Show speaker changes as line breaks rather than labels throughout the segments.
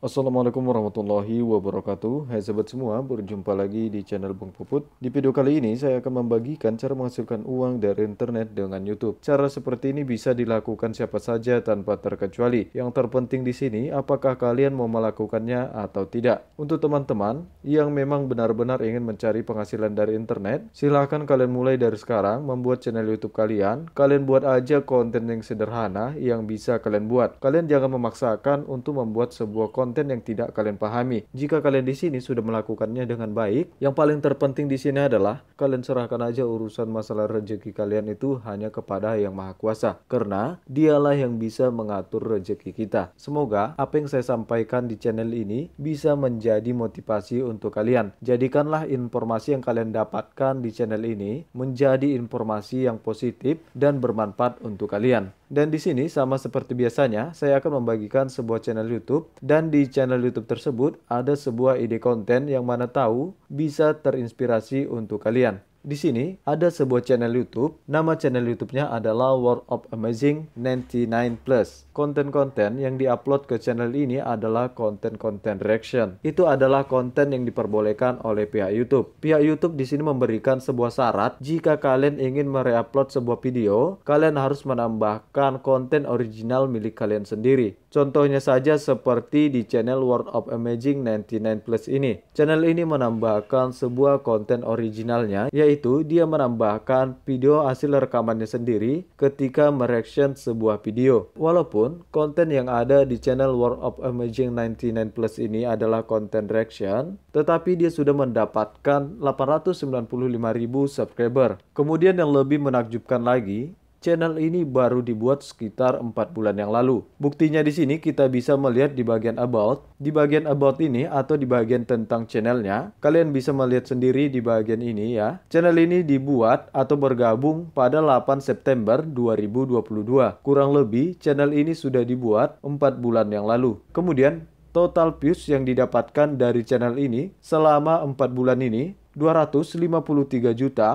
Assalamualaikum warahmatullahi wabarakatuh Hai sahabat semua, berjumpa lagi di channel Bung Puput Di video kali ini saya akan membagikan cara menghasilkan uang dari internet dengan Youtube Cara seperti ini bisa dilakukan siapa saja tanpa terkecuali Yang terpenting di sini, apakah kalian mau melakukannya atau tidak Untuk teman-teman yang memang benar-benar ingin mencari penghasilan dari internet Silahkan kalian mulai dari sekarang membuat channel Youtube kalian Kalian buat aja konten yang sederhana yang bisa kalian buat Kalian jangan memaksakan untuk membuat sebuah konten konten yang tidak kalian pahami. Jika kalian di sini sudah melakukannya dengan baik, yang paling terpenting di sini adalah kalian serahkan aja urusan masalah rezeki kalian itu hanya kepada Yang Maha Kuasa, karena dialah yang bisa mengatur rezeki kita. Semoga apa yang saya sampaikan di channel ini bisa menjadi motivasi untuk kalian. Jadikanlah informasi yang kalian dapatkan di channel ini menjadi informasi yang positif dan bermanfaat untuk kalian. Dan di sini sama seperti biasanya, saya akan membagikan sebuah channel YouTube dan di channel YouTube tersebut ada sebuah ide konten yang mana tahu bisa terinspirasi untuk kalian. Di sini ada sebuah channel YouTube, nama channel YouTube-nya adalah World of Amazing 99 Plus. Konten-konten yang diupload ke channel ini adalah konten-konten reaction. Itu adalah konten yang diperbolehkan oleh pihak YouTube. Pihak YouTube di sini memberikan sebuah syarat jika kalian ingin mereupload sebuah video, kalian harus menambahkan konten original milik kalian sendiri. Contohnya saja seperti di channel World of Amazing 99 Plus ini. Channel ini menambahkan sebuah konten originalnya yaitu itu, dia menambahkan video hasil rekamannya sendiri ketika mereaction sebuah video. Walaupun konten yang ada di channel World of Emerging 99 Plus ini adalah konten reaction, tetapi dia sudah mendapatkan 895.000 subscriber. Kemudian yang lebih menakjubkan lagi, Channel ini baru dibuat sekitar 4 bulan yang lalu. Buktinya di sini kita bisa melihat di bagian about. Di bagian about ini atau di bagian tentang channelnya, kalian bisa melihat sendiri di bagian ini ya. Channel ini dibuat atau bergabung pada 8 September 2022. Kurang lebih channel ini sudah dibuat 4 bulan yang lalu. Kemudian total views yang didapatkan dari channel ini selama 4 bulan ini 253.782.000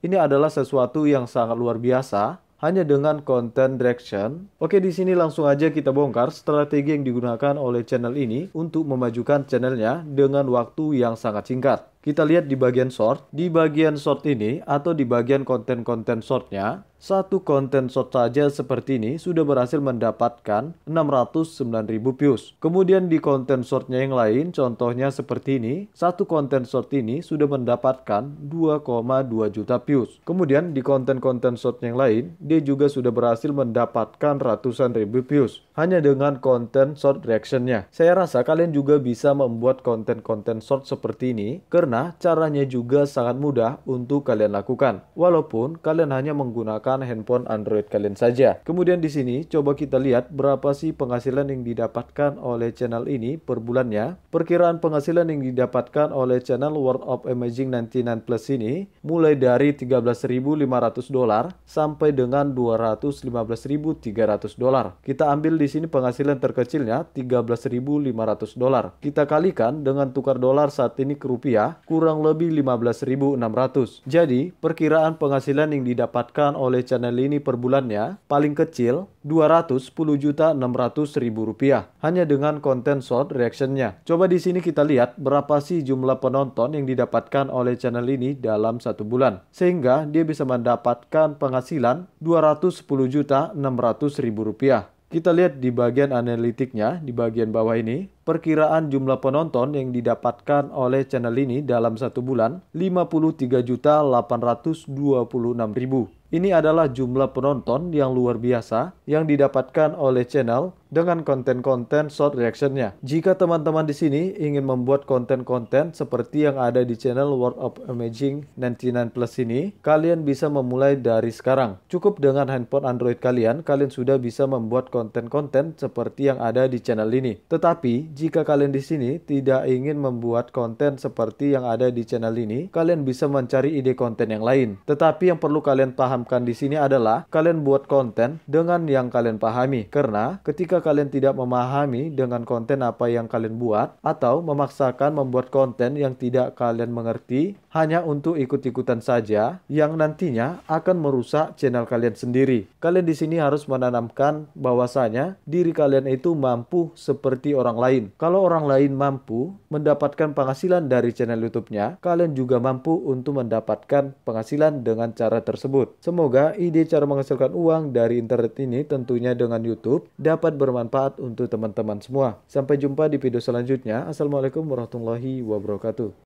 ini adalah sesuatu yang sangat luar biasa hanya dengan content direction. Oke, di sini langsung aja kita bongkar strategi yang digunakan oleh channel ini untuk memajukan channelnya dengan waktu yang sangat singkat. Kita lihat di bagian short. Di bagian short ini atau di bagian konten-konten shortnya, satu konten short saja seperti ini sudah berhasil mendapatkan 609.000 views. Kemudian di konten shortnya yang lain, contohnya seperti ini, satu konten short ini sudah mendapatkan 2,2 juta views. Kemudian di konten-konten short yang lain, dia juga sudah berhasil mendapatkan ratusan ribu views. Hanya dengan konten short reactionnya. Saya rasa kalian juga bisa membuat konten-konten short seperti ini karena karena caranya juga sangat mudah untuk kalian lakukan, walaupun kalian hanya menggunakan handphone Android kalian saja. Kemudian di sini coba kita lihat berapa sih penghasilan yang didapatkan oleh channel ini per bulannya. Perkiraan penghasilan yang didapatkan oleh channel World of Imaging 99 Plus ini mulai dari 13.500 dolar sampai dengan 215.300 dolar. Kita ambil di sini penghasilan terkecilnya 13.500 dolar. Kita kalikan dengan tukar dolar saat ini ke rupiah kurang lebih 15.600. Jadi, perkiraan penghasilan yang didapatkan oleh channel ini per bulannya paling kecil 210.600.000 rupiah hanya dengan konten short reactionnya. Coba di sini kita lihat berapa sih jumlah penonton yang didapatkan oleh channel ini dalam satu bulan. Sehingga dia bisa mendapatkan penghasilan 210.600.000 rupiah. Kita lihat di bagian analitiknya di bagian bawah ini Perkiraan jumlah penonton yang didapatkan oleh channel ini dalam satu bulan 53.826.000. Ini adalah jumlah penonton yang luar biasa yang didapatkan oleh channel dengan konten-konten short reactionnya. Jika teman-teman di sini ingin membuat konten-konten seperti yang ada di channel World of Amazing 99 Plus ini, kalian bisa memulai dari sekarang. Cukup dengan handphone Android kalian, kalian sudah bisa membuat konten-konten seperti yang ada di channel ini. Tetapi, jika kalian di sini tidak ingin membuat konten seperti yang ada di channel ini, kalian bisa mencari ide konten yang lain. Tetapi yang perlu kalian pahamkan di sini adalah kalian buat konten dengan yang kalian pahami. Karena ketika kalian tidak memahami dengan konten apa yang kalian buat atau memaksakan membuat konten yang tidak kalian mengerti hanya untuk ikut-ikutan saja yang nantinya akan merusak channel kalian sendiri. Kalian di sini harus menanamkan bahwasanya diri kalian itu mampu seperti orang lain. Kalau orang lain mampu mendapatkan penghasilan dari channel YouTube-nya, kalian juga mampu untuk mendapatkan penghasilan dengan cara tersebut. Semoga ide cara menghasilkan uang dari internet ini tentunya dengan YouTube dapat ber bermanfaat untuk teman-teman semua. Sampai jumpa di video selanjutnya. Assalamualaikum warahmatullahi wabarakatuh.